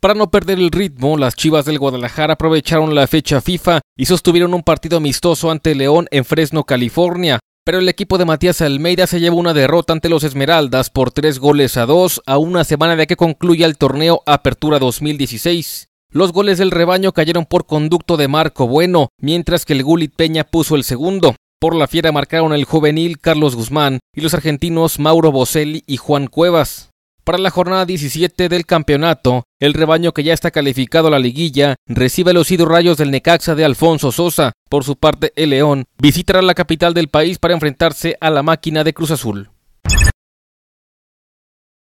Para no perder el ritmo, las Chivas del Guadalajara aprovecharon la fecha FIFA y sostuvieron un partido amistoso ante León en Fresno, California, pero el equipo de Matías Almeida se llevó una derrota ante los Esmeraldas por tres goles a dos a una semana de que concluya el torneo Apertura 2016. Los goles del rebaño cayeron por conducto de Marco Bueno, mientras que el Gulit Peña puso el segundo. Por la fiera marcaron el juvenil Carlos Guzmán y los argentinos Mauro Boselli y Juan Cuevas. Para la jornada 17 del campeonato, el rebaño que ya está calificado a la liguilla recibe los rayos del Necaxa de Alfonso Sosa. Por su parte, el León visitará la capital del país para enfrentarse a la máquina de Cruz Azul.